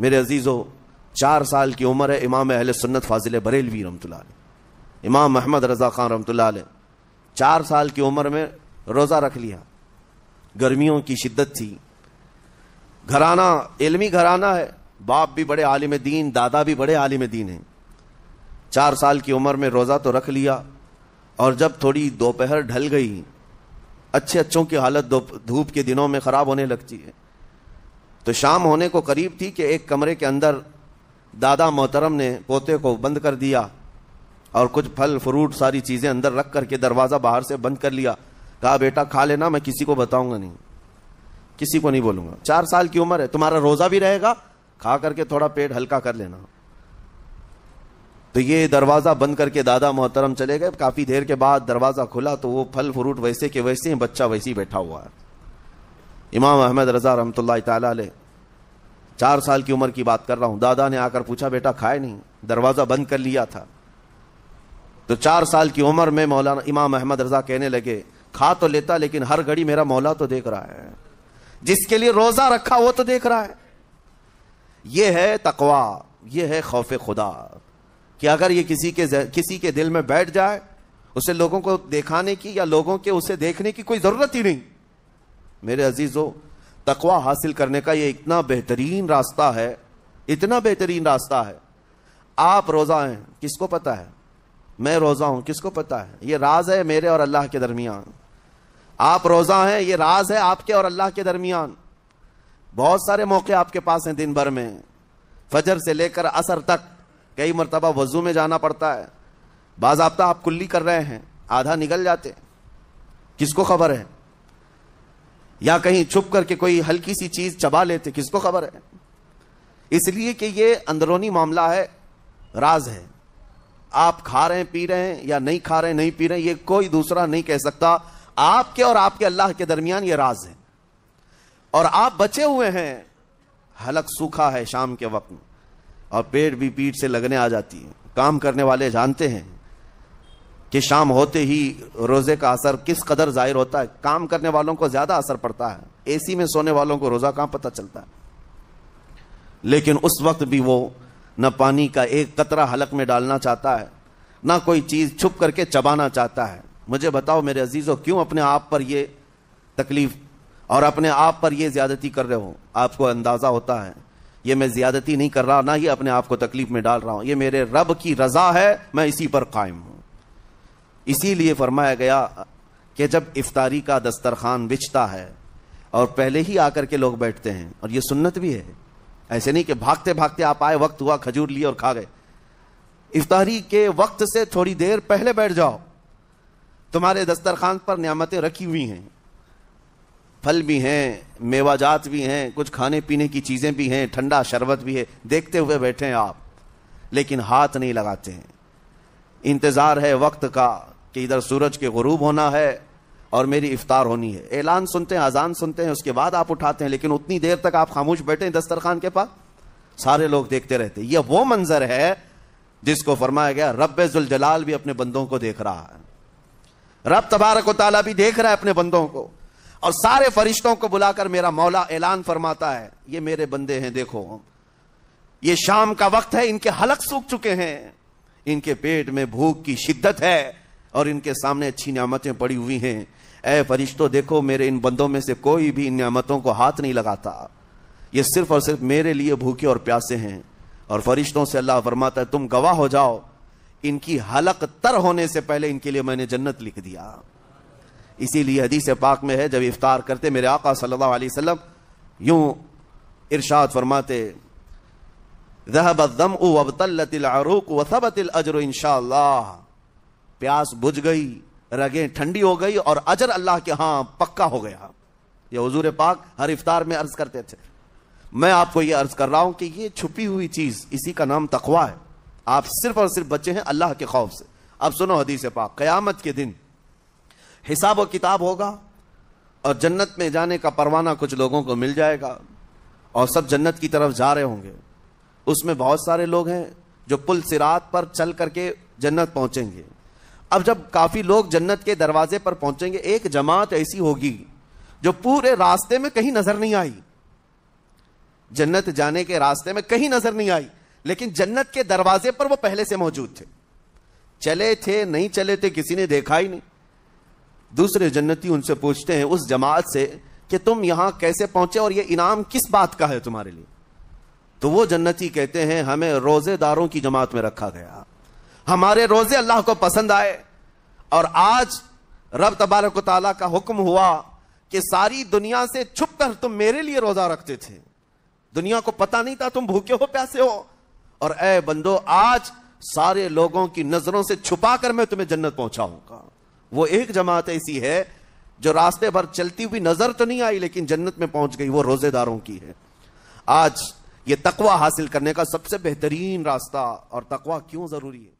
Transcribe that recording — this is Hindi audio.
मेरे अजीज़ो चार साल की उम्र है इमाम अहल सुन्नत फाजिल बरेलवी रमतल इमाम महमद रज़ा खान रमतल चार साल की उम्र में रोज़ा रख लिया गर्मियों की शिद्दत थी घराना इलमी घराना है बाप भी बड़े आलिम दीन दादा भी बड़े आलिम दीन हैं चार साल की उम्र में रोज़ा तो रख लिया और जब थोड़ी दोपहर ढल गई अच्छे अच्छों की हालत धूप के दिनों में ख़राब होने लगती है तो शाम होने को करीब थी कि एक कमरे के अंदर दादा मोहतरम ने पोते को बंद कर दिया और कुछ फल फ्रूट सारी चीज़ें अंदर रख करके दरवाज़ा बाहर से बंद कर लिया कहा बेटा खा लेना मैं किसी को बताऊंगा नहीं किसी को नहीं बोलूंगा चार साल की उम्र है तुम्हारा रोज़ा भी रहेगा खा करके थोड़ा पेट हल्का कर लेना तो ये दरवाज़ा बंद करके दादा मोहतरम चले गए काफ़ी देर के बाद दरवाज़ा खुला तो वो फल फ्रूट वैसे के वैसे ही बच्चा वैसे ही बैठा हुआ है इमाम अहमद रज़ा रहमत ताल चार साल की उम्र की बात कर रहा हूं दादा ने आकर पूछा बेटा खाए नहीं दरवाज़ा बंद कर लिया था तो चार साल की उम्र में मौलाना इमाम अहमद रज़ा कहने लगे खा तो लेता लेकिन हर घड़ी मेरा मौला तो देख रहा है जिसके लिए रोज़ा रखा वो तो देख रहा है यह है तकवा यह है खौफ खुदा कि अगर ये किसी के किसी के दिल में बैठ जाए उसे लोगों को दिखाने की या लोगों के उसे देखने की कोई ज़रूरत ही नहीं मेरे अजीज़ो तकवा हासिल करने का ये इतना बेहतरीन रास्ता है इतना बेहतरीन रास्ता है आप रोज़ा हैं किसको पता है मैं रोज़ा हूँ किसको पता है ये राज है मेरे और अल्लाह के दरमियान आप रोज़ा हैं ये राज है आपके और अल्लाह के दरमियान बहुत सारे मौके आपके पास हैं दिन भर में फजर से लेकर असर तक कई मरतबा वजू में जाना पड़ता है बाजाबता आप कुल्ली कर रहे हैं आधा निकल जाते किसको खबर है या कहीं छुप करके कोई हल्की सी चीज चबा लेते किसको खबर है इसलिए कि ये अंदरूनी मामला है राज है आप खा रहे हैं पी रहे हैं या नहीं खा रहे हैं नहीं पी रहे हैं ये कोई दूसरा नहीं कह सकता आपके और आपके अल्लाह के दरमियान ये राज है और आप बचे हुए हैं हलक सूखा है शाम के वक्त में और पेट भी पीठ से लगने आ जाती है काम करने वाले जानते हैं कि शाम होते ही रोज़े का असर किस कदर ज़ाहिर होता है काम करने वालों को ज़्यादा असर पड़ता है एसी में सोने वालों को रोज़ा कहाँ पता चलता है लेकिन उस वक्त भी वो न पानी का एक कतरा हलक में डालना चाहता है ना कोई चीज़ छुप करके चबाना चाहता है मुझे बताओ मेरे अजीज़ों क्यों अपने आप पर यह तकलीफ और अपने आप पर यह ज़्यादती कर रहे हो आपको अंदाज़ा होता है ये मैं ज़्यादती नहीं कर रहा ना ही अपने आप को तकलीफ में डाल रहा हूँ ये मेरे रब की रज़ा है मैं इसी पर कायम हूँ इसीलिए फरमाया गया कि जब इफ्तारी का दस्तरखान बिछता है और पहले ही आकर के लोग बैठते हैं और ये सुन्नत भी है ऐसे नहीं कि भागते भागते आप आए वक्त हुआ खजूर लिए और खा गए इफ्तारी के वक्त से थोड़ी देर पहले बैठ जाओ तुम्हारे दस्तरखान पर नियामतें रखी हुई हैं फल भी हैं मेवाजात भी हैं कुछ खाने पीने की चीज़ें भी हैं ठंडा शरबत भी है देखते हुए बैठे हैं आप लेकिन हाथ नहीं लगाते हैं इंतज़ार है वक्त का कि इधर सूरज के गरूब होना है और मेरी इफ्तार होनी है ऐलान सुनते हैं अजान सुनते हैं उसके बाद आप उठाते हैं लेकिन उतनी देर तक आप खामोश बैठे हैं दस्तरखान के पास सारे लोग देखते रहते हैं यह वो मंजर है जिसको फरमाया गया रब जलाल भी अपने बंदों को देख रहा है रब तबारक ताला भी देख रहा है अपने बंदों को और सारे फरिश्तों को बुलाकर मेरा मौला ऐलान फरमाता है ये मेरे बंदे हैं देखो ये शाम का वक्त है इनके हलक सूख चुके हैं इनके पेट में भूख की शिद्दत है और इनके सामने अच्छी नियामतें पड़ी हुई हैं ए फरिश्तों देखो मेरे इन बंदों में से कोई भी इन नियामतों को हाथ नहीं लगाता ये सिर्फ और सिर्फ मेरे लिए भूखे और प्यासे हैं और फरिश्तों से अल्लाह फरमाता है तुम गवाह हो जाओ इनकी हलक तर होने से पहले इनके लिए मैंने जन्नत लिख दिया इसीलिए हदीस पाक में है जब इफ्तार करते मेरे आका सल्लल्लाहु अलैहि वसल्लम यूं इरशाद फरमाते रहबम वबतलतिल अरूक वसबतिल अजर इनशाला प्यास बुझ गई रगें ठंडी हो गई और अजर अल्लाह के हाँ पक्का हो गया ये हजूर पाक हर इफ्तार में अर्ज करते थे मैं आपको ये अर्ज कर रहा हूं कि ये छुपी हुई चीज इसी का नाम तकवा है आप सिर्फ और सिर्फ बच्चे हैं अल्लाह के खौफ से अब सुनो हदीस पाक कयामत के दिन हिसाब और किताब होगा और जन्नत में जाने का परवाना कुछ लोगों को मिल जाएगा और सब जन्नत की तरफ जा रहे होंगे उसमें बहुत सारे लोग हैं जो पुल सिरात पर चल करके जन्नत पहुंचेंगे अब जब काफी लोग जन्नत के दरवाजे पर पहुंचेंगे एक जमात ऐसी होगी जो पूरे रास्ते में कहीं नजर नहीं आई जन्नत जाने के रास्ते में कहीं नजर नहीं आई लेकिन जन्नत के दरवाजे पर वो पहले से मौजूद थे चले थे नहीं चले थे किसी ने देखा ही नहीं दूसरे जन्नती उनसे पूछते हैं उस जमात से कि तुम यहां कैसे पहुंचे और ये इनाम किस बात का है तुम्हारे लिए तो वो जन्नती कहते हैं हमें रोजेदारों की जमात में रखा गया हमारे रोजे अल्लाह को पसंद आए और आज रब तबारक ताला का हुक्म हुआ कि सारी दुनिया से छुप कर तुम मेरे लिए रोजा रखते थे दुनिया को पता नहीं था तुम भूखे हो प्यासे हो और ए बंदो आज सारे लोगों की नजरों से छुपा कर मैं तुम्हें जन्नत पहुंचाऊंगा वो एक जमात ऐसी है जो रास्ते भर चलती हुई नजर तो नहीं आई लेकिन जन्नत में पहुंच गई वो रोजेदारों की है आज ये तकवा हासिल करने का सबसे बेहतरीन रास्ता और तकवा क्यों जरूरी है